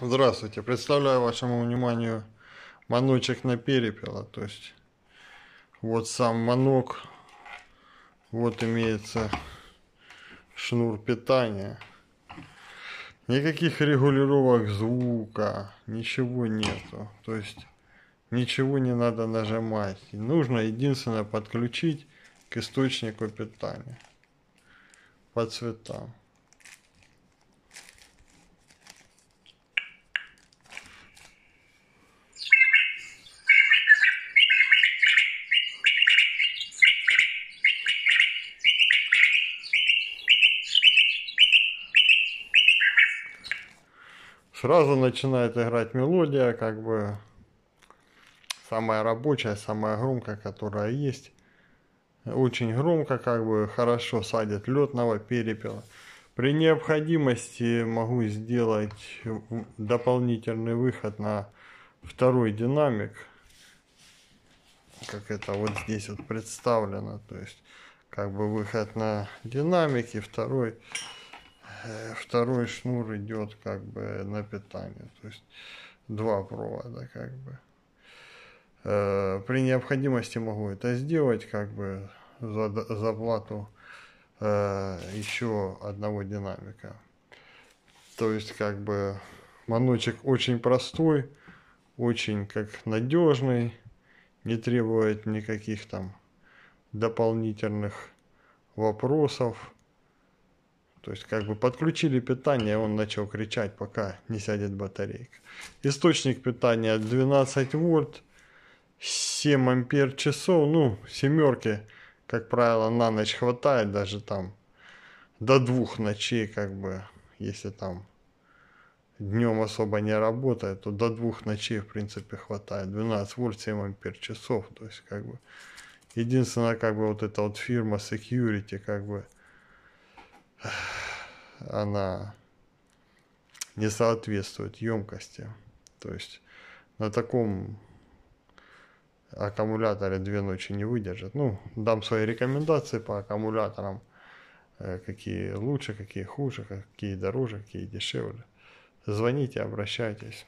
Здравствуйте. Представляю вашему вниманию маночек на перепела. То есть вот сам манок. Вот имеется шнур питания. Никаких регулировок звука, ничего нету. То есть ничего не надо нажимать. нужно единственное подключить к источнику питания по цветам. сразу начинает играть мелодия, как бы самая рабочая, самая громкая, которая есть. Очень громко, как бы хорошо садят летного перепела. При необходимости могу сделать дополнительный выход на второй динамик, как это вот здесь вот представлено, то есть как бы выход на динамики, второй Э, второй шнур идет как бы на питание, то есть два провода как бы. Э, при необходимости могу это сделать как бы за, за плату э, еще одного динамика. То есть как бы маночек очень простой, очень как надежный, не требует никаких там дополнительных вопросов. То есть как бы подключили питание, он начал кричать, пока не сядет батарейка. Источник питания 12 вольт, 7 ампер часов, ну, семерки, как правило, на ночь хватает, даже там до двух ночей, как бы, если там днем особо не работает, то до двух ночей, в принципе, хватает. 12 вольт, 7 ампер часов, то есть, как бы, единственное, как бы, вот эта вот фирма Security, как бы, она не соответствует емкости. То есть на таком аккумуляторе две ночи не выдержит. Ну, дам свои рекомендации по аккумуляторам, э, какие лучше, какие хуже, какие дороже, какие дешевле. Звоните, обращайтесь.